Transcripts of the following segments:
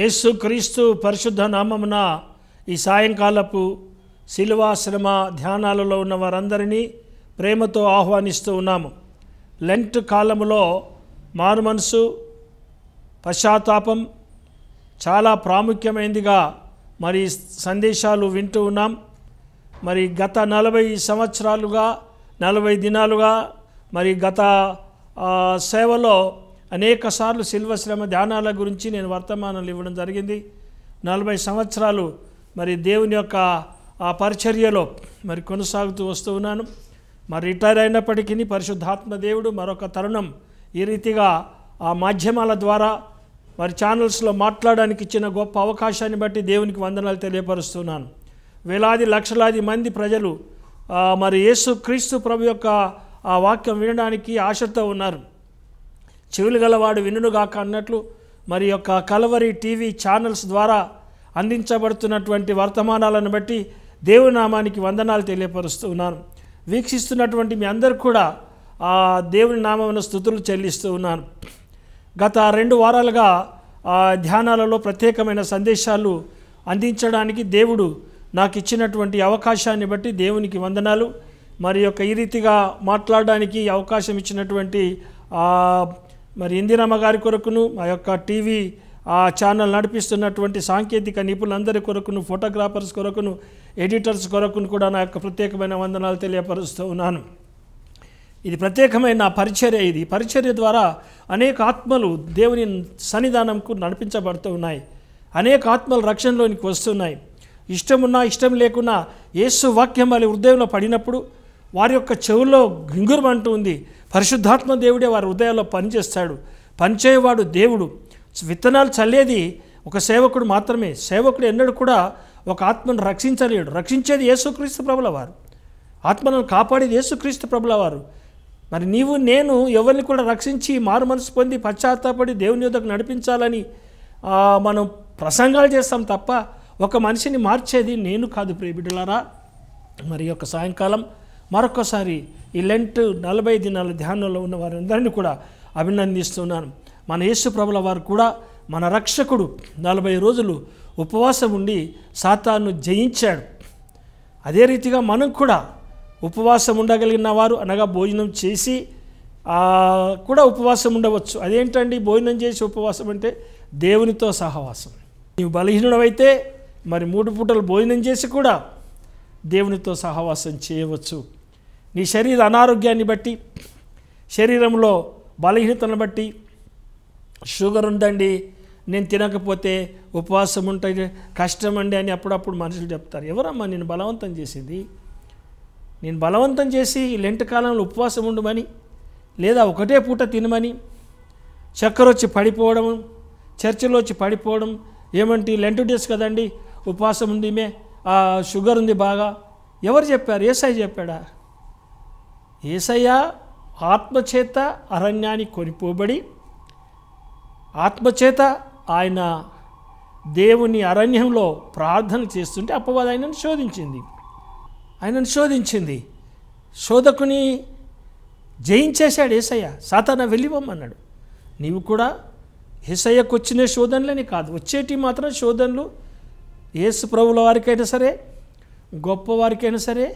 యేసుక్రీస్తు పరిశుద్ధ నామమున ఈ సాయంకాలపు శిలువాశ్రమ ధ్యానాలలో ఉన్న వారందరినీ ప్రేమతో ఆహ్వానిస్తూ ఉన్నాము లెంట్ కాలములో మారుమనసు పశ్చాత్తాపం చాలా ప్రాముఖ్యమైనదిగా మరి సందేశాలు వింటూ ఉన్నాం మరి గత నలభై సంవత్సరాలుగా నలభై దినాలుగా మరి గత సేవలో అనేక సార్లు శిల్వశ్రమ ధ్యానాల గురించి నేను వర్తమానాలు ఇవ్వడం జరిగింది నలభై సంవత్సరాలు మరి దేవుని యొక్క ఆ పరిచర్యలో మరి కొనసాగుతూ వస్తూ ఉన్నాను మరి రిటైర్ అయినప్పటికీ పరిశుద్ధాత్మ దేవుడు మరొక తరుణం ఈ రీతిగా ఆ మాధ్యమాల ద్వారా మరి ఛానల్స్లో మాట్లాడడానికి ఇచ్చిన గొప్ప అవకాశాన్ని బట్టి దేవునికి వందనాలు తెలియపరుస్తున్నాను వేలాది లక్షలాది మంది ప్రజలు మరి యేసు క్రీస్తు ప్రభు యొక్క ఆ వాక్యం వినడానికి ఆశతో ఉన్నారు చెవులు గలవాడు వినుగాక అన్నట్లు మరి యొక్క కలవరి టీవీ ఛానల్స్ ద్వారా అందించబడుతున్నటువంటి వర్తమానాలను బట్టి దేవునామానికి వందనాలు తెలియపరుస్తూ ఉన్నాను వీక్షిస్తున్నటువంటి మీ అందరు కూడా ఆ దేవుని నామమున స్థుతులు చెల్లిస్తూ ఉన్నాను గత రెండు వారాలుగా ధ్యానాలలో ప్రత్యేకమైన సందేశాలు అందించడానికి దేవుడు నాకు ఇచ్చినటువంటి అవకాశాన్ని బట్టి దేవునికి వందనాలు మరి యొక్క ఈ రీతిగా మాట్లాడడానికి అవకాశం ఇచ్చినటువంటి మరి ఇందిరమ్మ గారి కొరకును మా యొక్క టీవీ ఆ ఛానల్ నడిపిస్తున్నటువంటి సాంకేతిక నిపుణులందరి కొరకును ఫోటోగ్రాఫర్స్ కొరకును ఎడిటర్స్ కొరకును కూడా నా యొక్క ప్రత్యేకమైన వందనాలు తెలియపరుస్తూ ఉన్నాను ఇది ప్రత్యేకమైన నా పరిచర్య ఇది పరిచర్య ద్వారా అనేక ఆత్మలు దేవుని సన్నిధానంకు నడిపించబడుతూ ఉన్నాయి అనేక ఆత్మలు రక్షణలోనికి వస్తున్నాయి ఇష్టమున్నా ఇష్టం లేకున్నా యేసు వాక్యం వాళ్ళ హృదయంలో పడినప్పుడు వారి యొక్క చెవుల్లో అంటూ ఉంది పరిశుద్ధాత్మ దేవుడే వారి హృదయాల్లో పనిచేస్తాడు పనిచేయవాడు దేవుడు విత్తనాలు చల్లేది ఒక సేవకుడు మాత్రమే సేవకుడు ఎన్నడూ కూడా ఒక ఆత్మను రక్షించలేడు రక్షించేది యేసుక్రీస్తు ప్రభుల వారు ఆత్మను కాపాడేది యేసుక్రీస్తు ప్రభుల వారు మరి నీవు నేను ఎవరిని కూడా రక్షించి మారు మనసు పొంది పశ్చాత్తాపడి దేవుని యొక్క నడిపించాలని మనం ప్రసంగాలు చేస్తాం తప్ప ఒక మనిషిని మార్చేది నేను కాదు బిడ్డలారా మరి యొక్క సాయంకాలం మరొకసారి ఈ లెంట్ నలభై దినాల ధ్యానంలో ఉన్న వారందరినీ కూడా అభినందిస్తున్నాను మన యేసు ప్రభుల వారు కూడా మన రక్షకుడు నలభై రోజులు ఉపవాసం ఉండి సాతాను జయించాడు అదే రీతిగా మనం కూడా ఉపవాసం ఉండగలిగిన వారు అనగా భోజనం చేసి కూడా ఉపవాసం ఉండవచ్చు అదేంటండి భోజనం చేసి ఉపవాసం అంటే దేవునితో సహవాసం నీవు బలహీనుడవైతే మరి మూడు పూటలు భోజనం చేసి కూడా దేవునితో సహవాసం చేయవచ్చు నీ శరీర అనారోగ్యాన్ని బట్టి శరీరంలో బలహీనతను బట్టి షుగర్ ఉందండి నేను తినకపోతే ఉపవాసం ఉంటే కష్టం అండి అని అప్పుడప్పుడు మనుషులు చెప్తారు ఎవరమ్మా నేను బలవంతం చేసింది నేను బలవంతం చేసి లెంట కాలంలో ఉపవాసం ఉండమని లేదా ఒకటే పూట తినమని చక్కెర వచ్చి పడిపోవడం చర్చిలో వచ్చి పడిపోవడం ఏమంటే లెంట్ డేస్ కదండి ఉపవాసం ఉంది మే షుగర్ ఉంది బాగా ఎవరు చెప్పారు ఏసై చెప్పాడా ఏసయ్య ఆత్మచేత అరణ్యాన్ని కొనిపోబడి ఆత్మచేత ఆయన దేవుని అరణ్యంలో ప్రార్థన చేస్తుంటే అప్పవాది ఆయనను శోధించింది ఆయనను శోధించింది శోధకుని జయించేశాడు ఏసయ్య సాతాన వెళ్ళిపోమన్నాడు నీవు కూడా ఏసయ్యకు వచ్చిన శోధనలని కాదు వచ్చేటి మాత్రం శోధనలు ఏసు ప్రభుల వారికైనా సరే గొప్పవారికైనా సరే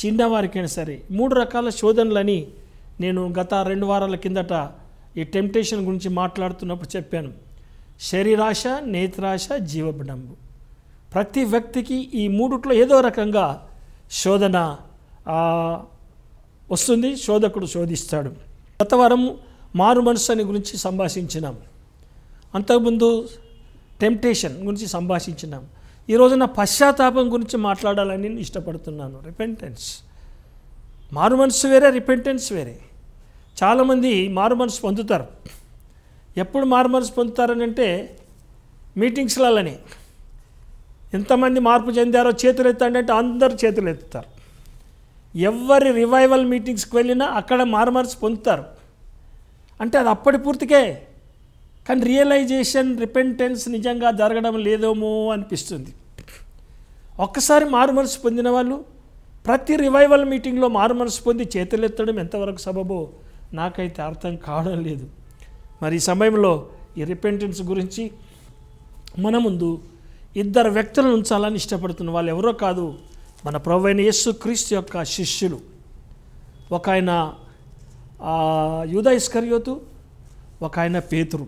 చిన్నవారికైనా సరే మూడు రకాల శోధనలని నేను గత రెండు వారాల కిందట ఈ టెంప్టేషన్ గురించి మాట్లాడుతున్నప్పుడు చెప్పాను శరీరాశ నేత్రాశ జీవబడంబు ప్రతి వ్యక్తికి ఈ మూడుట్లో ఏదో రకంగా శోధన వస్తుంది శోధకుడు శోధిస్తాడు గత వారం మారు మనసు అని గురించి సంభాషించినాం అంతకుముందు టెంప్టేషన్ గురించి సంభాషించినాం ఈరోజు నా పశ్చాత్తాపం గురించి మాట్లాడాలని నేను ఇష్టపడుతున్నాను రిపెంటెన్స్ మారు మనసు వేరే రిపెంటెన్స్ వేరే చాలామంది మారు మనసు పొందుతారు ఎప్పుడు మారు మనసు పొందుతారని అంటే మీటింగ్స్లలోనే ఎంతమంది మార్పు చెందారో చేతులు ఎత్తండి అంటే అందరు చేతులు ఎత్తుతారు ఎవరి రివైవల్ మీటింగ్స్కి వెళ్ళినా అక్కడ మారు మనసు పొందుతారు అంటే అది అప్పటి పూర్తికే కానీ రియలైజేషన్ రిపెంటెన్స్ నిజంగా జరగడం లేదేమో అనిపిస్తుంది ఒక్కసారి మారుమనసు పొందిన వాళ్ళు ప్రతి రివైవల్ మీటింగ్లో మారుమనసు పొంది చేతులెత్తడం ఎంతవరకు సబబో నాకైతే అర్థం కావడం లేదు మరి ఈ సమయంలో ఈ రిపెంటెన్స్ గురించి మన ముందు ఇద్దరు వ్యక్తులను ఉంచాలని ఇష్టపడుతున్న వాళ్ళు ఎవరో కాదు మన ప్రభు అయిన క్రీస్తు యొక్క శిష్యులు ఒక ఆయన యూదా ఇస్కర్యోతు ఒక ఆయన పేతురు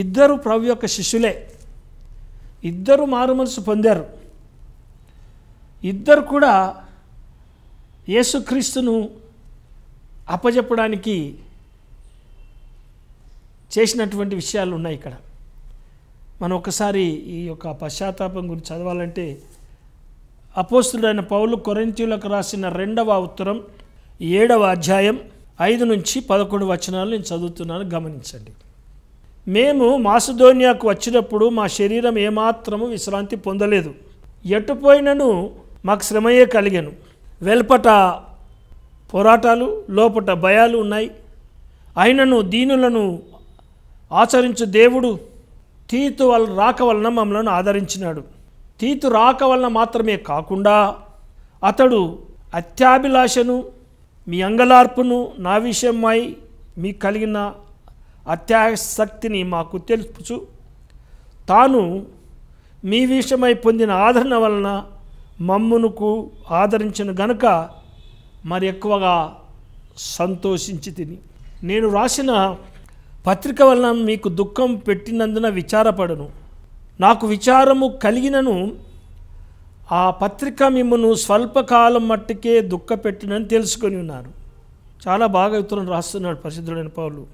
ఇద్దరు ప్రభు యొక్క శిష్యులే ఇద్దరు మారుమనసు పొందారు ఇద్దరు కూడా యేసుక్రీస్తును అప్పజెప్పడానికి చేసినటువంటి విషయాలు ఉన్నాయి ఇక్కడ మనం ఒకసారి ఈ యొక్క పశ్చాత్తాపం గురించి చదవాలంటే అపోస్తుడైన పౌలు కొరెంతీలకు రాసిన రెండవ ఉత్తరం ఏడవ అధ్యాయం ఐదు నుంచి పదకొండు వచనాలు నేను చదువుతున్నాను గమనించండి మేము మాసుధోనియాకు వచ్చినప్పుడు మా శరీరం ఏమాత్రము విశ్రాంతి పొందలేదు ఎటుపోయినను మాకు శ్రమయే కలిగాను వెల్పట పోరాటాలు లోపట భయాలు ఉన్నాయి అయినను దీనులను ఆచరించు దేవుడు తీతు వల్ల రాక వలన మమ్మలను ఆదరించినాడు తీతు రాక వలన మాత్రమే కాకుండా అతడు అత్యాభిలాషను మీ అంగలార్పును నా విషయమై మీకు కలిగిన అత్యాసక్తిని మాకు తెలుపుచు తాను మీ విషయమై పొందిన ఆదరణ వలన మమ్మునుకు ఆదరించిన గనుక మరి ఎక్కువగా సంతోషించి తిని నేను రాసిన పత్రిక వలన మీకు దుఃఖం పెట్టినందున విచారపడను నాకు విచారము కలిగినను ఆ పత్రిక మిమ్మను స్వల్పకాలం మట్టుకే దుఃఖపెట్టినని తెలుసుకొని ఉన్నారు చాలా బాగా ఇతరులను రాస్తున్నాడు ప్రసిద్ధుడైన పౌరులు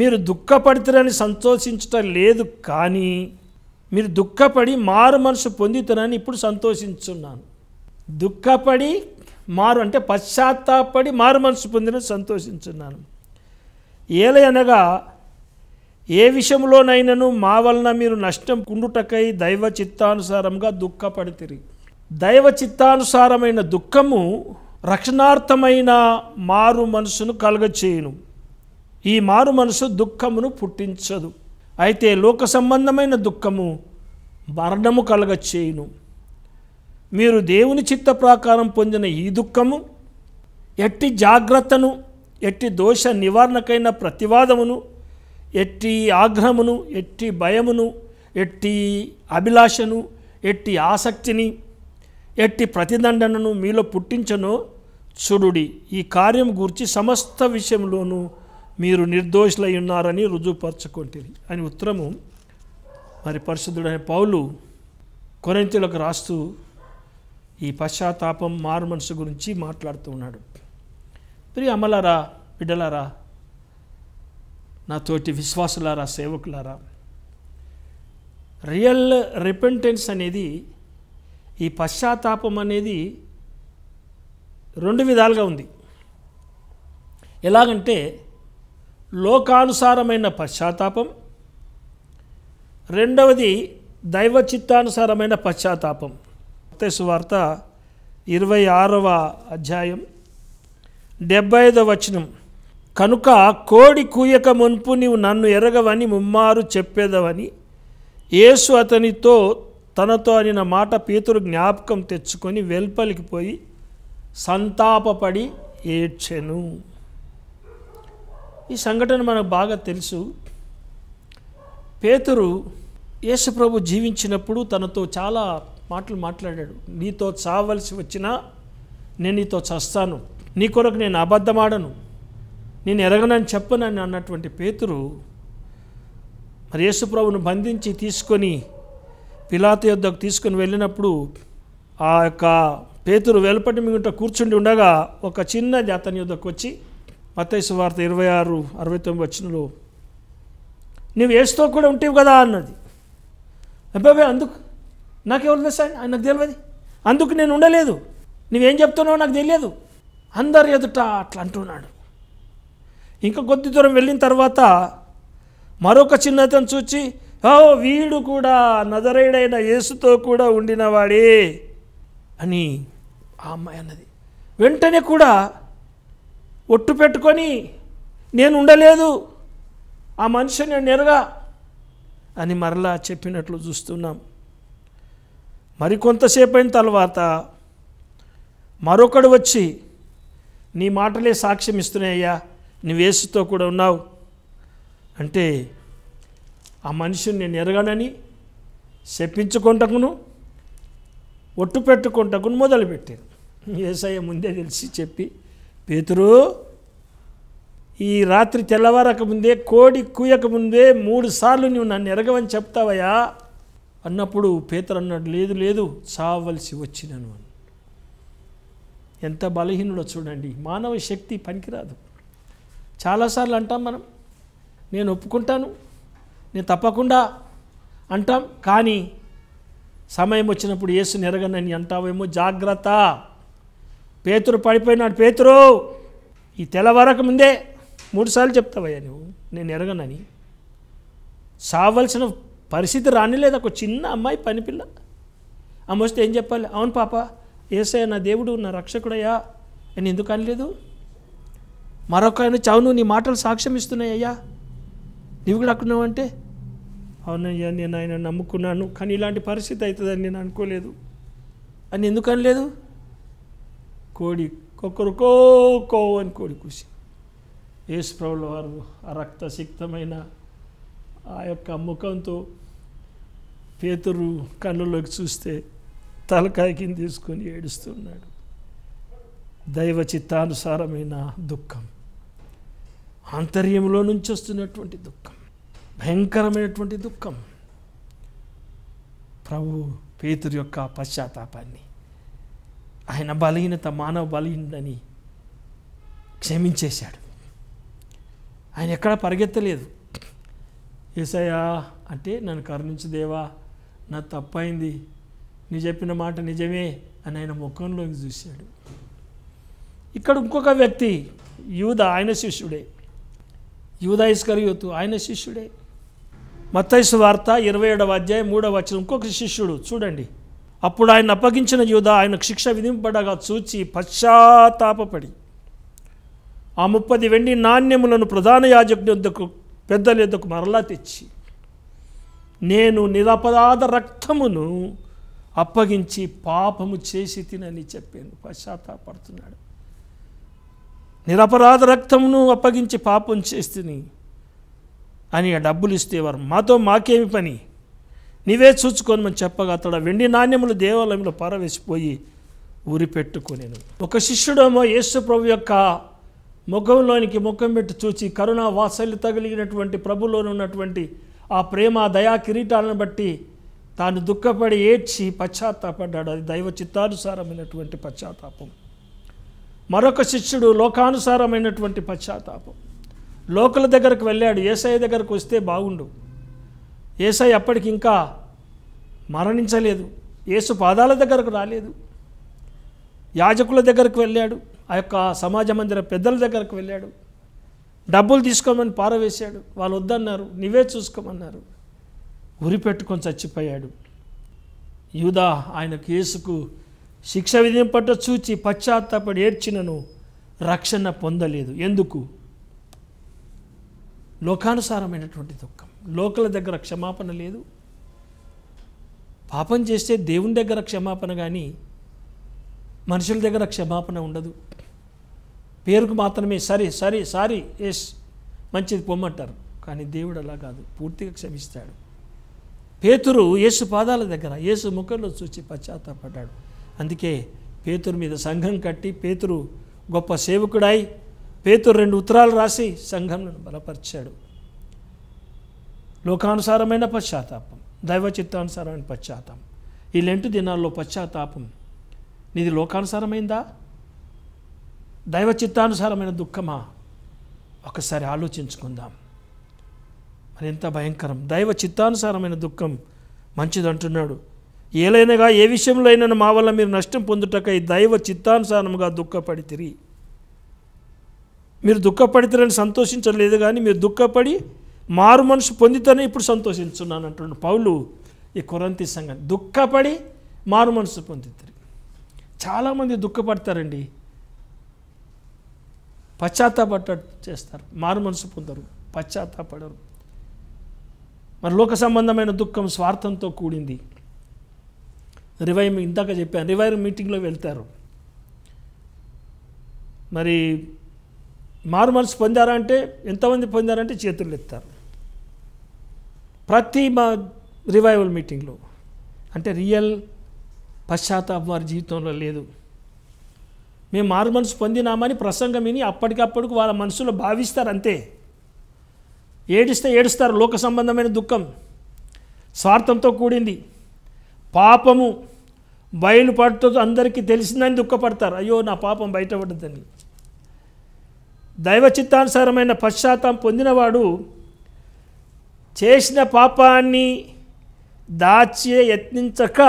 మీరు దుఃఖపడితేనని సంతోషించటం లేదు కానీ మీరు దుఃఖపడి మారు మనసు పొందితేనని ఇప్పుడు సంతోషించున్నాను దుఃఖపడి మారు అంటే పశ్చాత్తాపడి మారు మనసు పొందిన సంతోషించున్నాను ఏలయనగా ఏ విషయంలోనైనాను మా వలన మీరు నష్టం కుండుటకై దైవ చిత్తానుసారంగా దుఃఖపడితిరి దైవ చిత్తానుసారమైన దుఃఖము రక్షణార్థమైన మారు మనసును కలగచేయును ఈ మారు మనసు దుఃఖమును పుట్టించదు అయితే లోక సంబంధమైన దుఃఖము మరణము కలగచ్చేయును మీరు దేవుని చిత్త ప్రాకారం పొందిన ఈ దుఃఖము ఎట్టి జాగ్రత్తను ఎట్టి దోష నివారణకైన ప్రతివాదమును ఎట్టి ఆగ్రహమును ఎట్టి భయమును ఎట్టి అభిలాషను ఎట్టి ఆసక్తిని ఎట్టి ప్రతిదండనను మీలో పుట్టించను చురుడి ఈ కార్యం గూర్చి సమస్త విషయంలోనూ మీరు నిర్దోషులై ఉన్నారని రుజువుపరచుకుంటుంది అని ఉత్తరము మరి పరిశుద్ధుడైన పౌలు కొరంతలకు రాస్తూ ఈ పశ్చాత్తాపం మారు మనసు గురించి మాట్లాడుతూ ఉన్నాడు ప్రియ అమలారా బిడ్డలారా నాతోటి విశ్వాసులారా సేవకులారా రియల్ రిపెంటెన్స్ అనేది ఈ పశ్చాత్తాపం అనేది రెండు విధాలుగా ఉంది ఎలాగంటే లోకానుసారమైన పశ్చాత్తాపం రెండవది దైవ చిత్తానుసారమైన పశ్చాత్తాపం వార్త ఇరవై ఆరవ అధ్యాయం డెబ్బై ఐదవ వచనం కనుక కోడి కూయక మున్పు నీవు నన్ను ఎరగవని ముమ్మారు చెప్పేదవని యేసు అతనితో తనతో అనిన మాట పీతురు జ్ఞాపకం తెచ్చుకొని వెల్పలికి పోయి సంతాపపడి ఏడ్చెను ఈ సంఘటన మనకు బాగా తెలుసు పేతురు యేసుప్రభు జీవించినప్పుడు తనతో చాలా మాటలు మాట్లాడాడు నీతో చావలసి వచ్చినా నేను నీతో చస్తాను నీ కొరకు నేను అబద్ధమాడను నేను ఎరగనని చెప్పనని అన్నటువంటి పేతురు మరి యేసుప్రభును బంధించి తీసుకొని పిలాత యుద్ధకు తీసుకొని వెళ్ళినప్పుడు ఆ యొక్క పేతురు వెలుపటి మీద కూర్చుండి ఉండగా ఒక చిన్నది అతని యుద్ధకు వచ్చి మతైసు వార్త ఇరవై ఆరు అరవై తొమ్మిది వచ్చినలో నువ్వు ఏసుతో కూడా ఉంటావు కదా అన్నది అబ్బాబే అందుకు నాకెవరు తెలుసా నాకు తెలియదు అందుకు నేను ఉండలేదు నువ్వేం చెప్తున్నావు నాకు తెలియదు అందరి ఎదుట అట్లా అంటున్నాడు ఇంకా కొద్ది దూరం వెళ్ళిన తర్వాత మరొక చిన్నతను చూచి ఓ వీడు కూడా నదరేడైన యేసుతో కూడా ఉండినవాడే అని ఆ అమ్మాయి అన్నది వెంటనే కూడా ఒట్టు పెట్టుకొని నేను ఉండలేదు ఆ మనిషిని ఎరగా అని మరలా చెప్పినట్లు చూస్తున్నాం మరికొంతసేపు అయిన తర్వాత మరొకడు వచ్చి నీ మాటలే సాక్ష్యం ఇస్తున్నాయ్యా వేసుతో కూడా ఉన్నావు అంటే ఆ మనిషిని నేను ఎరగనని చెప్పించుకుంటకును ఒట్టు పెట్టుకుంటకును మొదలుపెట్టాను ఏసయ్య ముందే తెలిసి చెప్పి పేతురు ఈ రాత్రి తెల్లవారక ముందే కోడి కూయక ముందే మూడు సార్లు నువ్వు నన్ను ఎరగవని చెప్తావయ్యా అన్నప్పుడు పేతురు అన్నాడు లేదు లేదు చావలసి వచ్చినాను అని ఎంత బలహీనుడో చూడండి మానవ శక్తి పనికిరాదు చాలాసార్లు అంటాం మనం నేను ఒప్పుకుంటాను నేను తప్పకుండా అంటాం కానీ సమయం వచ్చినప్పుడు ఏసు నెరగనని అంటావేమో జాగ్రత్త పేతురు పడిపోయినాడు పేతురు ఈ తెల్లవరకు ముందే మూడుసార్లు చెప్తావయ్యా నువ్వు నేను ఎరగనని సావలసిన పరిస్థితి రానిలేదు ఒక చిన్న అమ్మాయి పనిపిల్ల అమ్మ వస్తే ఏం చెప్పాలి అవును పాప ఏసయ్య నా దేవుడు నా రక్షకుడయ్యా అని ఎందుకు అనలేదు మరొక ఆయన చావును నీ మాటలు సాక్ష్యం ఇస్తున్నాయ్యా నువ్వు కూడా అక్కడున్నావు అంటే అవునయ్యా నేను ఆయన నమ్ముకున్నాను కానీ ఇలాంటి పరిస్థితి అవుతుందని నేను అనుకోలేదు అని ఎందుకు అనలేదు కోడి కొక్కరు కో అని కోడి కూసి యేసుప్రభుల వారు ఆ రక్తసిక్తమైన ఆ యొక్క ముఖంతో పేతురు కళ్ళలోకి చూస్తే తలకాయ కింద తీసుకొని ఏడుస్తున్నాడు దైవ చిత్తానుసారమైన దుఃఖం ఆంతర్యంలో నుంచి వస్తున్నటువంటి దుఃఖం భయంకరమైనటువంటి దుఃఖం ప్రభు పేతురు యొక్క పశ్చాత్తాపాన్ని ఆయన బలహీనత మానవ బలహీనని క్షమించేశాడు ఆయన ఎక్కడ పరిగెత్తలేదు ఏసయ్యా అంటే నన్ను కరుణించు దేవా నా తప్పైంది నీ చెప్పిన మాట నిజమే అని ఆయన ముఖంలోకి చూశాడు ఇక్కడ ఇంకొక వ్యక్తి యూద ఆయన శిష్యుడే యూద ఇస్కరియోతు ఆయన శిష్యుడే మత్తైసు వార్త ఇరవై ఏడవ అధ్యాయం మూడవ వచ్చిన ఇంకొక శిష్యుడు చూడండి అప్పుడు ఆయన అప్పగించిన యూద ఆయన శిక్ష విధింపడగా చూచి పశ్చాత్తాపడి ఆ ముప్పది వెండి నాణ్యములను ప్రధాన యాజకుని వద్దకు పెద్దల యొద్దకు మరలా తెచ్చి నేను నిరపరాధ రక్తమును అప్పగించి పాపము చేసి తినని చెప్పాను పశ్చాత్తాపడుతున్నాడు నిరపరాధ రక్తమును అప్పగించి పాపం చేసి అని ఆ డబ్బులు ఇస్తే వారు మాతో మాకేమి పని నీవే మనం చెప్పగా అతడు వెండి నాణ్యములు దేవాలయంలో పారవేసిపోయి ఉరిపెట్టుకునేను ఒక శిష్యుడేమో యేసు ప్రభు యొక్క ముఖంలోనికి ముఖం పెట్టి చూచి కరుణా తగిలిగినటువంటి తగిలినటువంటి ఉన్నటువంటి ఆ ప్రేమ దయా కిరీటాలను బట్టి తాను దుఃఖపడి ఏడ్చి పశ్చాత్తాపడ్డాడు అది దైవ చిత్తానుసారమైనటువంటి పశ్చాత్తాపం మరొక శిష్యుడు లోకానుసారమైనటువంటి పశ్చాత్తాపం లోకల దగ్గరకు వెళ్ళాడు ఏసఐ దగ్గరకు వస్తే బాగుండు ఏసై అప్పటికి ఇంకా మరణించలేదు ఏసు పాదాల దగ్గరకు రాలేదు యాజకుల దగ్గరకు వెళ్ళాడు ఆ యొక్క సమాజ మందిర పెద్దల దగ్గరకు వెళ్ళాడు డబ్బులు తీసుకోమని పారవేశాడు వాళ్ళు వద్దన్నారు నివే చూసుకోమన్నారు ఉరి పెట్టుకొని చచ్చిపోయాడు యూదా ఆయన కేసుకు శిక్ష విధింపట చూచి పశ్చాత్తాపడి ఏడ్చినను రక్షణ పొందలేదు ఎందుకు లోకానుసారమైనటువంటి దుఃఖం లోకల దగ్గర క్షమాపణ లేదు పాపం చేస్తే దేవుని దగ్గర క్షమాపణ కానీ మనుషుల దగ్గర క్షమాపణ ఉండదు పేరుకు మాత్రమే సరే సరే సారీ ఎస్ మంచిది పొమ్మంటారు కానీ దేవుడు అలా కాదు పూర్తిగా క్షమిస్తాడు పేతురు యేసు పాదాల దగ్గర యేసు ముఖంలో చూసి పశ్చాత్తాపడ్డాడు అందుకే పేతురు మీద సంఘం కట్టి పేతురు గొప్ప సేవకుడాయి పేతురు రెండు ఉత్తరాలు రాసి సంఘంలో బలపరిచాడు లోకానుసారమైన పశ్చాత్తాపం దైవ చిత్తానుసారమైన పశ్చాత్తాపం ఈ లెంటు దినాల్లో పశ్చాత్తాపం నీది లోకానుసారమైందా దైవ చిత్తానుసారమైన దుఃఖమా ఒకసారి ఆలోచించుకుందాం మరి ఎంత భయంకరం దైవ చిత్తానుసారమైన దుఃఖం మంచిదంటున్నాడు ఏలైనగా ఏ విషయంలో అయినా మా వల్ల మీరు నష్టం పొందుటకై దైవ చిత్తానుసారముగా దుఃఖపడితిరి మీరు దుఃఖపడితేరని సంతోషించలేదు కానీ మీరు దుఃఖపడి మారు మనసు పొందితేనే ఇప్పుడు సంతోషించున్నాను అంటున్నాడు పౌలు ఈ కొరంతి సంఘం దుఃఖపడి మారు మనసు పొందుతారు చాలామంది దుఃఖపడతారండి పశ్చాత్తాపడ్డ చేస్తారు మారు మనసు పొందరు పశ్చాత్తాపడరు మరి లోక సంబంధమైన దుఃఖం స్వార్థంతో కూడింది రివైర్ ఇందాక చెప్పాను రివైర్ మీటింగ్లో వెళ్తారు మరి మారు మనసు పొందారంటే ఎంతమంది పొందారంటే చేతులు ఎత్తారు ప్రతి మా రివైవల్ మీటింగ్లో అంటే రియల్ పశ్చాత్తాపం వారి జీవితంలో లేదు మేము మారు మనసు పొందినామని ప్రసంగం విని అప్పటికప్పటికి వాళ్ళ మనసులో భావిస్తారు అంతే ఏడిస్తే ఏడుస్తారు లోక సంబంధమైన దుఃఖం స్వార్థంతో కూడింది పాపము బయలుపడుతుంది అందరికీ తెలిసిందని దుఃఖపడతారు అయ్యో నా పాపం బయటపడద్దని దైవ చిత్తానుసారమైన పశ్చాత్తాం పొందినవాడు చేసిన పాపాన్ని దాచే యత్నించక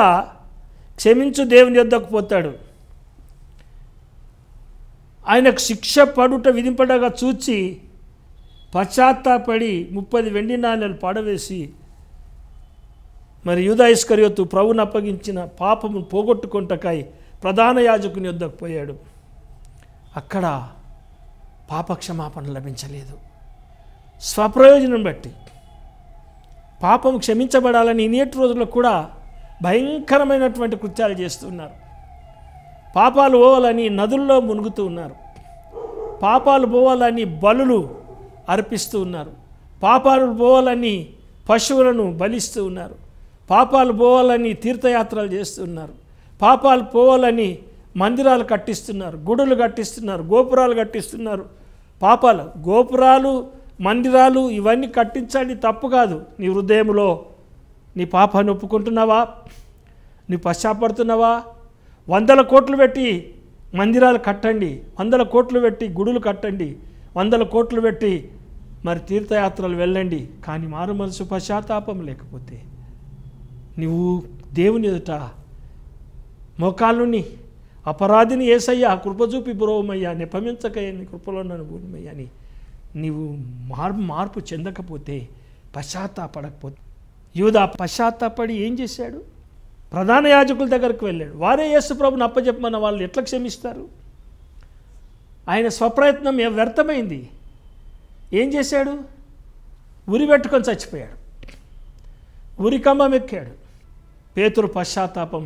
క్షమించు దేవుని యొద్దకు పోతాడు ఆయనకు శిక్ష పడుట విధింపడగా చూచి పశ్చాత్తాపడి ముప్పది వెండి నాణ్యాలు పాడవేసి మరి యూదాయిస్కర్యోతు ప్రభుని అప్పగించిన పాపము పోగొట్టుకుంటకాయి ప్రధాన యాజకుని వద్దకు పోయాడు అక్కడ పాపక్షమాపణ లభించలేదు స్వప్రయోజనం బట్టి పాపం క్షమించబడాలని నేటి రోజుల్లో కూడా భయంకరమైనటువంటి కృత్యాలు చేస్తున్నారు పాపాలు పోవాలని నదుల్లో మునుగుతూ ఉన్నారు పాపాలు పోవాలని బలులు అర్పిస్తూ ఉన్నారు పాపాలు పోవాలని పశువులను బలిస్తూ ఉన్నారు పాపాలు పోవాలని తీర్థయాత్రలు చేస్తున్నారు పాపాలు పోవాలని మందిరాలు కట్టిస్తున్నారు గుడులు కట్టిస్తున్నారు గోపురాలు కట్టిస్తున్నారు పాపాలు గోపురాలు మందిరాలు ఇవన్నీ కట్టించండి తప్పు కాదు నీ హృదయంలో నీ పాపాన్ని ఒప్పుకుంటున్నావా నీ పశ్చాపడుతున్నావా వందల కోట్లు పెట్టి మందిరాలు కట్టండి వందల కోట్లు పెట్టి గుడులు కట్టండి వందల కోట్లు పెట్టి మరి తీర్థయాత్రలు వెళ్ళండి కానీ మారు మనసు పశ్చాత్తాపం లేకపోతే నువ్వు దేవుని ఎదుట మోకాలుని అపరాధిని ఏసయ్యా కృపజూపి బ్రోమయ్యా నిపమించకయ్యా నీ కృపలో నన్ను భూమియ్యా అని నీవు మార్ మార్పు చెందకపోతే పశ్చాత్తాపడకపోతే యూదా పశ్చాత్తాపడి ఏం చేశాడు ప్రధాన యాజకుల దగ్గరకు వెళ్ళాడు వారే యేసు ప్రభుని అప్పచెప్పమన్న వాళ్ళు ఎట్లా క్షమిస్తారు ఆయన స్వప్రయత్నం వ్యర్థమైంది ఏం చేశాడు ఉరి పెట్టుకొని చచ్చిపోయాడు ఉరి కమ్మం ఎక్కాడు పేతురు పశ్చాత్తాపం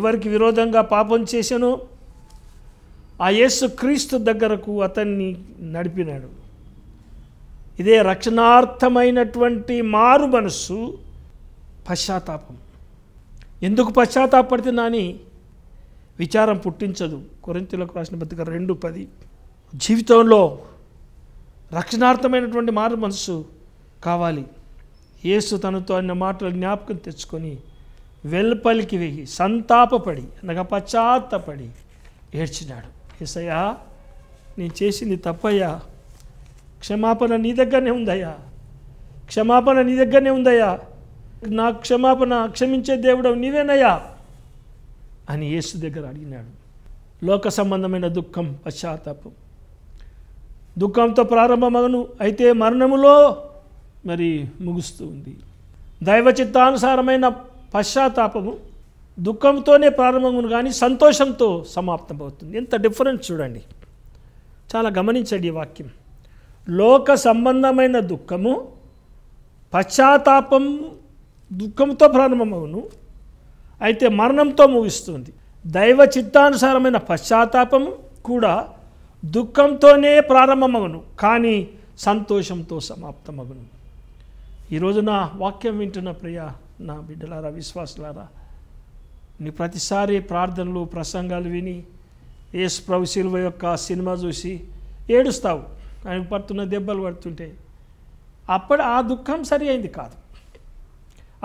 ఎవరికి విరోధంగా పాపం చేశానో ఆ యేసు క్రీస్తు దగ్గరకు అతన్ని నడిపినాడు ఇదే రక్షణార్థమైనటువంటి మారు మనస్సు పశ్చాత్తాపం ఎందుకు పశ్చాత్తాపడుతున్నాని నాని విచారం పుట్టించదు కొరింతలకు రాసిన పత్రిక రెండు పది జీవితంలో రక్షణార్థమైనటువంటి మారు మనస్సు కావాలి యేసు తనతో అన్న మాటలు జ్ఞాపకం తెచ్చుకొని వెల్పలికి వెయ్యి సంతాపపడి అనగా పశ్చాత్తపడి ఏడ్చినాడు ఏసయ్యా నేను చేసింది తప్పయ్యా క్షమాపణ నీ దగ్గరనే ఉందయ్యా క్షమాపణ నీ దగ్గరనే ఉందయ్యా నా క్షమాపణ క్షమించే దేవుడు నీవేనయ్యా అని యేసు దగ్గర అడిగినాడు లోక సంబంధమైన దుఃఖం పశ్చాత్తాపం దుఃఖంతో ప్రారంభమగను అయితే మరణములో మరి ముగుస్తూ ఉంది దైవ చిత్తానుసారమైన పశ్చాత్తాపము దుఃఖంతోనే ప్రారంభమును కానీ సంతోషంతో సమాప్తమవుతుంది ఎంత డిఫరెన్స్ చూడండి చాలా గమనించండి ఈ వాక్యం లోక సంబంధమైన దుఃఖము పశ్చాత్తాపం దుఃఖంతో ప్రారంభమవును అయితే మరణంతో ముగిస్తుంది దైవ చిత్తానుసారమైన పశ్చాత్తాపం కూడా దుఃఖంతోనే ప్రారంభమవును కానీ సంతోషంతో సమాప్తమగును ఈరోజు నా వాక్యం వింటున్న ప్రియ నా బిడ్డలారా విశ్వాసులారా నీ ప్రతిసారి ప్రార్థనలు ప్రసంగాలు విని ఏసు ప్రభు శిల్వ యొక్క సినిమా చూసి ఏడుస్తావు ఆయనకు పడుతున్న దెబ్బలు పడుతుంటే అప్పుడు ఆ దుఃఖం సరి అయింది కాదు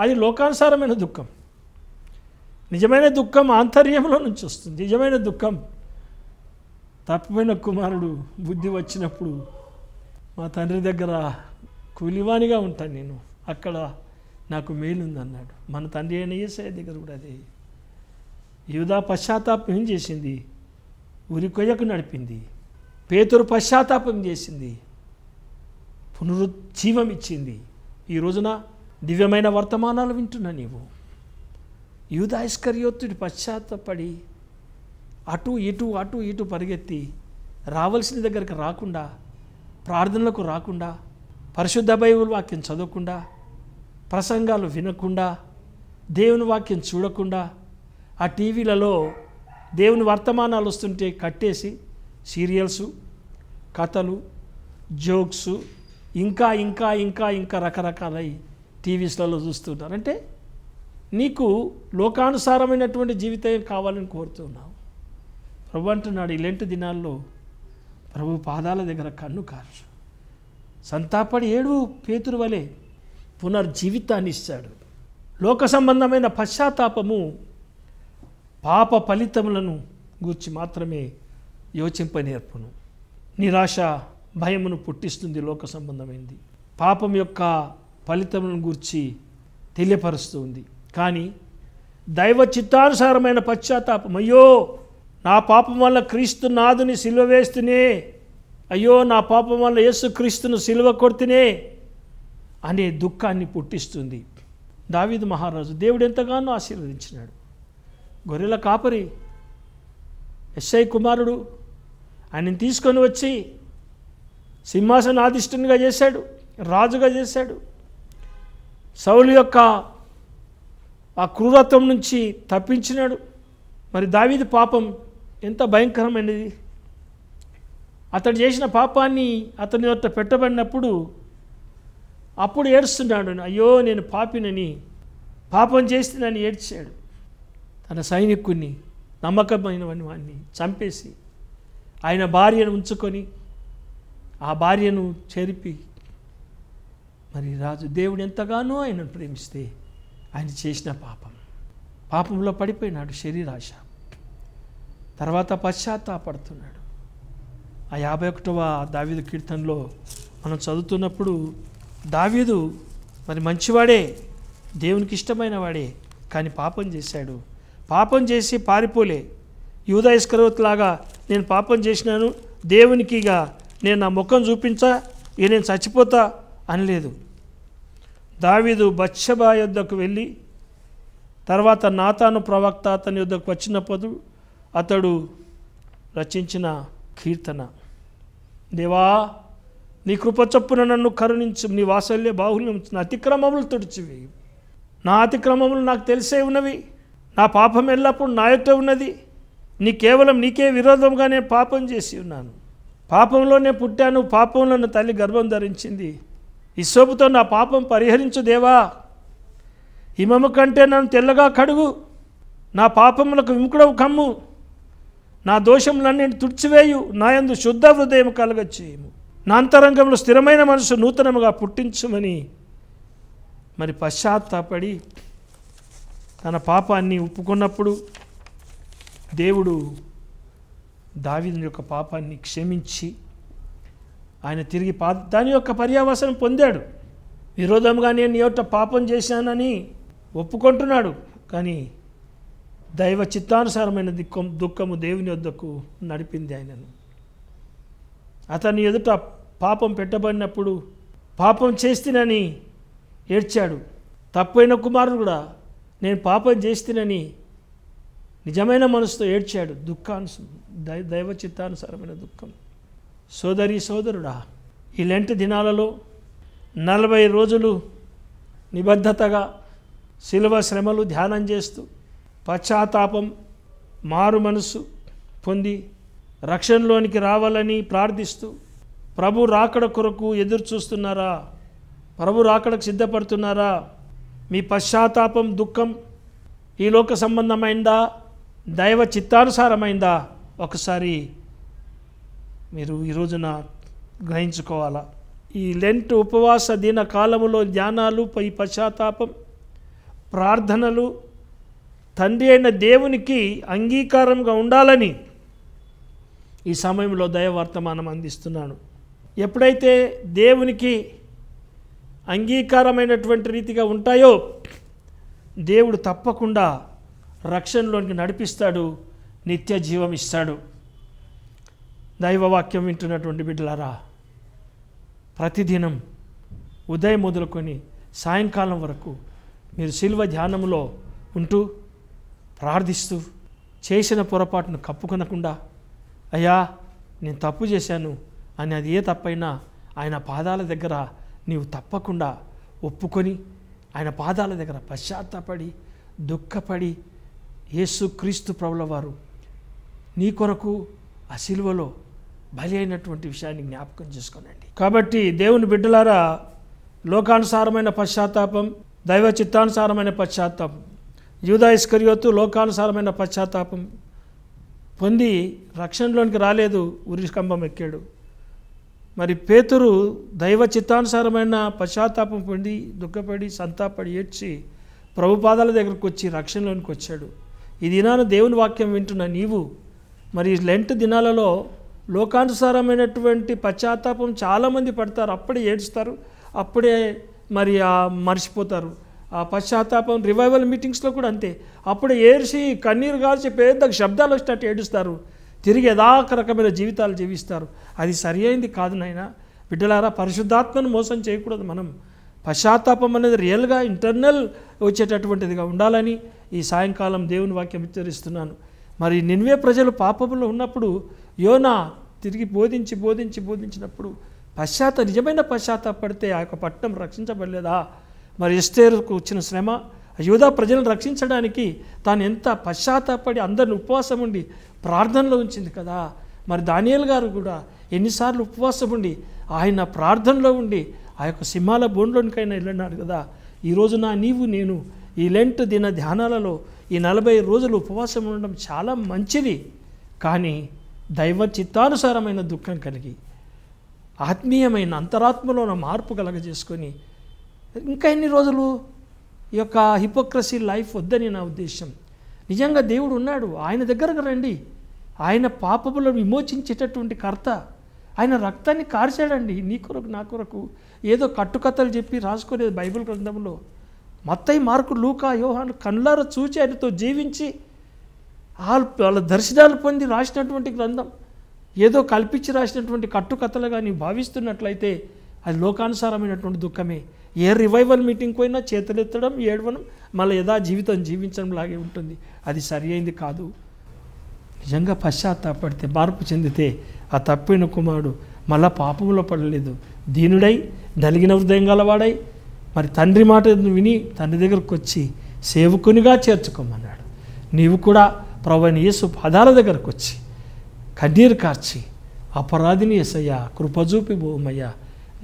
అది లోకానుసారమైన దుఃఖం నిజమైన దుఃఖం ఆంతర్యంలో నుంచి వస్తుంది నిజమైన దుఃఖం తప్పిపోయిన కుమారుడు బుద్ధి వచ్చినప్పుడు మా తండ్రి దగ్గర కూలివానిగా ఉంటాను నేను అక్కడ నాకు మేలుందన్నాడు మన తండ్రి అయిన ఏసే దగ్గర కూడా అదే యువదా పశ్చాత్తాపం ఏం చేసింది ఉరికొయ్యకు నడిపింది పేతురు పశ్చాత్తాపం చేసింది పునరుజ్జీవం ఇచ్చింది ఈ రోజున దివ్యమైన వర్తమానాలు వింటున్నా నీవు యూధాయిష్కర్యోత్తుడి పశ్చాత్తపడి అటు ఇటు అటు ఇటు పరిగెత్తి రావాల్సిన దగ్గరకు రాకుండా ప్రార్థనలకు రాకుండా పరిశుద్ధ బైబుల్ వాక్యం చదవకుండా ప్రసంగాలు వినకుండా దేవుని వాక్యం చూడకుండా ఆ టీవీలలో దేవుని వర్తమానాలు వస్తుంటే కట్టేసి సీరియల్స్ కథలు జోక్స్ ఇంకా ఇంకా ఇంకా ఇంకా రకరకాలై టీవీస్లలో చూస్తుంటారు అంటే నీకు లోకానుసారమైనటువంటి జీవితం కావాలని కోరుతున్నావు ప్రభు అంటున్నాడు ఇలాంటి దినాల్లో ప్రభు పాదాల దగ్గర కన్ను కాచు సంతాపడి ఏడు పేతురు వలె పునర్జీవితాన్ని ఇస్తాడు లోక సంబంధమైన పశ్చాత్తాపము పాప ఫలితములను గూర్చి మాత్రమే యోచింప నేర్పును నిరాశ భయమును పుట్టిస్తుంది లోక సంబంధమైంది పాపం యొక్క ఫలితములను గురించి ఉంది కానీ దైవ చిత్తానుసారమైన పశ్చాత్తాపం అయ్యో నా పాపం వల్ల క్రీస్తు నాదుని సిల్వ వేస్తేనే అయ్యో నా పాపం వల్ల యేసు క్రీస్తును సిల్వ కొడితేనే అనే దుఃఖాన్ని పుట్టిస్తుంది దావీదు మహారాజు దేవుడు ఎంతగానో ఆశీర్వదించినాడు గొర్రెల కాపరి ఎస్ఐ కుమారుడు ఆయన తీసుకొని వచ్చి సింహాసన ఆదిష్టునిగా చేశాడు రాజుగా చేశాడు సౌలు యొక్క ఆ క్రూరత్వం నుంచి తప్పించినాడు మరి దావీది పాపం ఎంత భయంకరమైనది అతడు చేసిన పాపాన్ని అతని యొక్క పెట్టబడినప్పుడు అప్పుడు ఏడుస్తున్నాడు అయ్యో నేను పాపినని పాపం చేస్తే నన్ను ఏడ్చాడు తన సైనికుని నమ్మకమైన వాడిని చంపేసి ఆయన భార్యను ఉంచుకొని ఆ భార్యను చెరిపి మరి రాజు దేవుడు ఎంతగానో ఆయనను ప్రేమిస్తే ఆయన చేసిన పాపం పాపంలో పడిపోయినాడు శరీరాశ తర్వాత పశ్చాత్తాపడుతున్నాడు ఆ యాభై ఒకటవ దావీదు కీర్తనలో మనం చదువుతున్నప్పుడు దావీదు మరి మంచివాడే దేవునికి ఇష్టమైన వాడే కానీ పాపం చేశాడు పాపం చేసి పారిపోలే యూదా లాగా నేను పాపం చేసినాను దేవునికిగా నేను నా ముఖం చూపించా ఇక నేను చచ్చిపోతా అనలేదు దావీదు బత్సబా యుద్ధకు వెళ్ళి తర్వాత నాతాను ప్రవక్త అతని యుద్ధకు వచ్చినప్పుడు అతడు రచించిన కీర్తన దేవా నీ కృపచొప్పున నన్ను కరుణించు నీ వాసల్య బాహుల్యం అతిక్రమములు తుడిచివి నా అతిక్రమములు నాకు తెలిసే ఉన్నవి నా పాపం ఎల్లప్పుడు నా ఉన్నది నీ కేవలం నీకే విరోధంగానే పాపం చేసి ఉన్నాను పాపంలోనే పుట్టాను పాపంలో నా తల్లి గర్భం ధరించింది ఈ సోపుతో నా పాపం పరిహరించు దేవా హిమము కంటే నన్ను తెల్లగా కడుగు నా పాపములకు విముకుడవు కమ్ము నా దోషములన్నింటి తుడిచివేయు నాయందు శుద్ధ హృదయం కలగచ్చేయము నా అంతరంగంలో స్థిరమైన మనసు నూతనముగా పుట్టించుమని మరి పశ్చాత్తాపడి తన పాపాన్ని ఒప్పుకున్నప్పుడు దేవుడు దావిని యొక్క పాపాన్ని క్షమించి ఆయన తిరిగి పా దాని యొక్క పర్యావసనం పొందాడు విరోధంగా నేను ఎవట పాపం చేశానని ఒప్పుకుంటున్నాడు కానీ దైవ చిత్తానుసారమైన దిక్కం దుఃఖము దేవుని వద్దకు నడిపింది ఆయనను అతని ఎదుట పాపం పెట్టబడినప్పుడు పాపం చేస్తేనని ఏడ్చాడు తప్పైన కుమారుడు కూడా నేను పాపం చేస్తేనని నిజమైన మనసుతో ఏడ్చాడు దుఃఖాను దై దైవ చిత్తానుసారమైన దుఃఖం సోదరి సోదరుడా ఈ లెంట్ దినాలలో నలభై రోజులు నిబద్ధతగా శిలువ శ్రమలు ధ్యానం చేస్తూ పశ్చాత్తాపం మారు మనసు పొంది రక్షణలోనికి రావాలని ప్రార్థిస్తూ ప్రభు రాకడ కొరకు ఎదురు చూస్తున్నారా ప్రభు రాకడకు సిద్ధపడుతున్నారా మీ పశ్చాత్తాపం దుఃఖం ఈ లోక సంబంధమైందా దైవ చిత్తానుసారమైందా ఒకసారి మీరు ఈ రోజున గ్రహించుకోవాలా ఈ లెంట్ ఉపవాస దిన కాలములో ధ్యానాలు పై పశ్చాత్తాపం ప్రార్థనలు తండ్రి అయిన దేవునికి అంగీకారంగా ఉండాలని ఈ సమయంలో దయవర్తమానం అందిస్తున్నాను ఎప్పుడైతే దేవునికి అంగీకారమైనటువంటి రీతిగా ఉంటాయో దేవుడు తప్పకుండా రక్షణలోనికి నడిపిస్తాడు నిత్య జీవం ఇస్తాడు దైవవాక్యం వింటున్నటువంటి బిడ్డలారా ప్రతిదినం ఉదయం మొదలుకొని సాయంకాలం వరకు మీరు శిల్వ ధ్యానంలో ఉంటూ ప్రార్థిస్తూ చేసిన పొరపాటును కప్పుకొనకుండా అయ్యా నేను తప్పు చేశాను అని అది ఏ తప్పైనా ఆయన పాదాల దగ్గర నీవు తప్పకుండా ఒప్పుకొని ఆయన పాదాల దగ్గర పశ్చాత్తాపడి దుఃఖపడి యేసుక్రీస్తు ప్రభుల వారు నీ కొరకు ఆ సిలువలో బలి అయినటువంటి విషయాన్ని జ్ఞాపకం చేసుకోనండి కాబట్టి దేవుని బిడ్డలారా లోకానుసారమైన పశ్చాత్తాపం దైవ చిత్తానుసారమైన పశ్చాత్తాపం యూదాయిస్కర్యోతు లోకానుసారమైన పశ్చాత్తాపం పొంది రక్షణలోనికి రాలేదు స్కంభం ఎక్కాడు మరి పేతురు దైవ చిత్తానుసారమైన పశ్చాత్తాపం పొంది దుఃఖపడి సంతాపడి ఏడ్చి ప్రభుపాదాల దగ్గరకు వచ్చి రక్షణలోనికి వచ్చాడు ఈ దినాన దేవుని వాక్యం వింటున్న నీవు మరి లెంట్ దినాలలో లోకానుసారమైనటువంటి పశ్చాత్తాపం చాలామంది పడతారు అప్పుడే ఏడుస్తారు అప్పుడే మరి మర్చిపోతారు ఆ పశ్చాత్తాపం రివైవల్ మీటింగ్స్లో కూడా అంతే అప్పుడే ఏడ్చి కన్నీరు కాల్చి పెద్ద శబ్దాలు వచ్చినట్టు ఏడుస్తారు తిరిగి యథాక రకమైన జీవితాలు జీవిస్తారు అది సరి అయింది కాదు నాయన బిడ్డలారా పరిశుద్ధాత్మను మోసం చేయకూడదు మనం పశ్చాత్తాపం అనేది రియల్గా ఇంటర్నల్ వచ్చేటటువంటిదిగా ఉండాలని ఈ సాయంకాలం దేవుని వాక్యం విచ్చరిస్తున్నాను మరి నిన్వే ప్రజలు పాపంలో ఉన్నప్పుడు యోనా తిరిగి బోధించి బోధించి బోధించినప్పుడు పశ్చాత్త నిజమైన పడితే ఆ యొక్క పట్టణం రక్షించబడలేదా మరి ఎస్టేరుకు వచ్చిన శ్రమ యూదా ప్రజలను రక్షించడానికి తాను ఎంత పశ్చాత్తాపడి అందరిని ఉపవాసం ఉండి ప్రార్థనలో ఉంచింది కదా మరి దానియల్ గారు కూడా ఎన్నిసార్లు ఉపవాసం ఉండి ఆయన ప్రార్థనలో ఉండి ఆ యొక్క సింహాల బోన్లోనికైనా వెళ్ళినాడు కదా ఈరోజు నా నీవు నేను ఈ లెంట్ దిన ధ్యానాలలో ఈ నలభై రోజులు ఉపవాసం ఉండడం చాలా మంచిది కానీ దైవ చిత్తానుసారమైన దుఃఖం కలిగి ఆత్మీయమైన అంతరాత్మలో మార్పు కలగజేసుకొని ఇంకా ఎన్ని రోజులు ఈ యొక్క హిపోక్రసీ లైఫ్ వద్దని నా ఉద్దేశం నిజంగా దేవుడు ఉన్నాడు ఆయన దగ్గరకు రండి ఆయన పాపములను విమోచించేటటువంటి కర్త ఆయన రక్తాన్ని కార్చాడండి నీ కొరకు నా కొరకు ఏదో కట్టుకథలు చెప్పి రాసుకునేది బైబిల్ గ్రంథంలో మత్తయ్య మార్కు లూకా యోహాను కళ్ళార చూచి ఆయనతో జీవించి వాళ్ళ వాళ్ళ దర్శనాలు పొంది రాసినటువంటి గ్రంథం ఏదో కల్పించి రాసినటువంటి కట్టుకథలు కానీ భావిస్తున్నట్లయితే అది లోకానుసారమైనటువంటి దుఃఖమే ఏ రివైవల్ మీటింగ్ పోయినా చేతులెత్తడం ఏడవడం మళ్ళీ యథా జీవితం జీవించడం లాగే ఉంటుంది అది సరి అయింది కాదు నిజంగా పశ్చాత్తాపడితే మార్పు చెందితే ఆ తప్పిన కుమారుడు మళ్ళా పాపంలో పడలేదు దీనుడై నలిగిన హృదయం గలవాడై మరి తండ్రి మాట విని తండ్రి దగ్గరకు వచ్చి సేవకునిగా చేర్చుకోమన్నాడు నీవు కూడా ప్రభుని యేసు పదాల దగ్గరకు వచ్చి కన్నీరు కార్చి అపరాధిని ఎసయ్యా కృపజూపి భూమయ్యా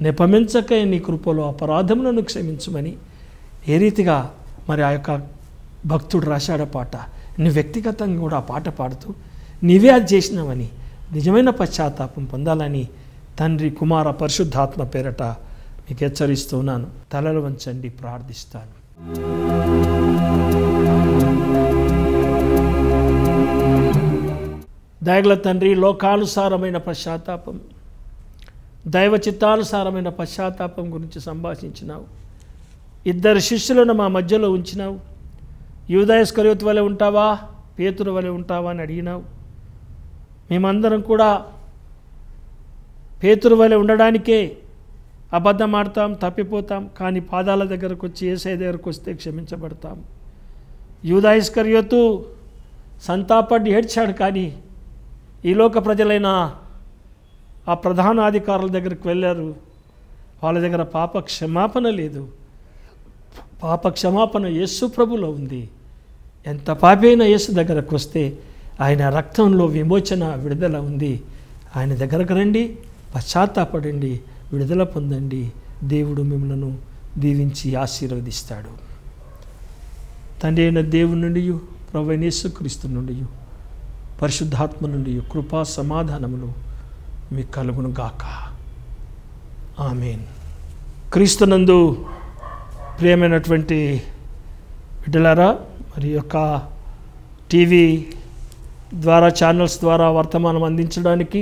నిపమించక నీ కృపలో అపరాధములను క్షమించమని ఏ రీతిగా మరి ఆ యొక్క భక్తుడు రాశాడు పాట నీ వ్యక్తిగతంగా కూడా ఆ పాట పాడుతూ నీవే అది చేసినావని నిజమైన పశ్చాత్తాపం పొందాలని తండ్రి కుమార పరిశుద్ధాత్మ పేరట మీకు హెచ్చరిస్తున్నాను తలలు వంచండి ప్రార్థిస్తాను దయగల తండ్రి లోకానుసారమైన పశ్చాత్తాపం దైవ చిత్తానుసారమైన పశ్చాత్తాపం గురించి సంభాషించినావు ఇద్దరు శిష్యులను మా మధ్యలో ఉంచినావు యువదయస్కరియుత్ వలె ఉంటావా పేతురు వలె ఉంటావా అని అడిగినావు మేమందరం కూడా పేతురు వలె ఉండడానికే అబద్ధం ఆడతాం తప్పిపోతాం కానీ పాదాల దగ్గరకు వచ్చి ఏసై దగ్గరకు వస్తే క్షమించబడతాం యూదాయిస్కర్యోతు సంతాపడ్డి ఏడ్చాడు కానీ ఈ లోక ప్రజలైన ఆ ప్రధాన అధికారుల దగ్గరికి వెళ్ళారు వాళ్ళ దగ్గర పాప క్షమాపణ లేదు పాప క్షమాపణ యేసు ప్రభులో ఉంది ఎంత పాపైనా యేసు దగ్గరకు వస్తే ఆయన రక్తంలో విమోచన విడుదల ఉంది ఆయన దగ్గరకు రండి పశ్చాత్తాపడండి విడుదల పొందండి దేవుడు మిమ్మలను దీవించి ఆశీర్వదిస్తాడు తండ్రి అయిన దేవుడి నుండి ప్రవైనేశ్వక్రీస్తు నుండి పరిశుద్ధాత్మ నుండి కృపా సమాధానములు మీకు కలుగును గాక ఆమెన్ క్రీస్తునందు ప్రియమైనటువంటి బిడ్డలారా మరి యొక్క టీవీ ద్వారా ఛానల్స్ ద్వారా వర్తమానం అందించడానికి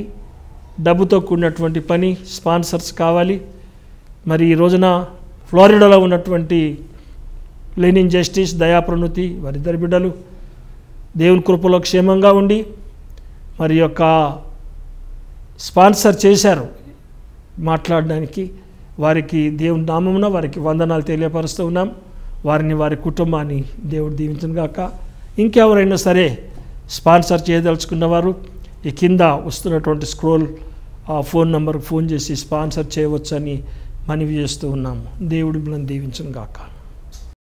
డబ్బుతో కూడినటువంటి పని స్పాన్సర్స్ కావాలి మరి ఈ రోజున ఫ్లోరిడాలో ఉన్నటువంటి లెనిన్ జస్టిస్ దయాప్రణుతి వారిద్దరి బిడ్డలు దేవుని కృపలో క్షేమంగా ఉండి మరి యొక్క స్పాన్సర్ చేశారు మాట్లాడడానికి వారికి దేవుని నామమున వారికి వందనాలు తెలియపరుస్తూ ఉన్నాం వారిని వారి కుటుంబాన్ని దేవుడు దీవించను గాక ఇంకెవరైనా సరే స్పాన్సర్ చేయదలుచుకున్నవారు ఈ కింద వస్తున్నటువంటి స్క్రోల్ ఆ ఫోన్ నంబర్కి ఫోన్ చేసి స్పాన్సర్ చేయవచ్చని మనవి చేస్తూ ఉన్నాము దేవుడి మనం దీవించను గాక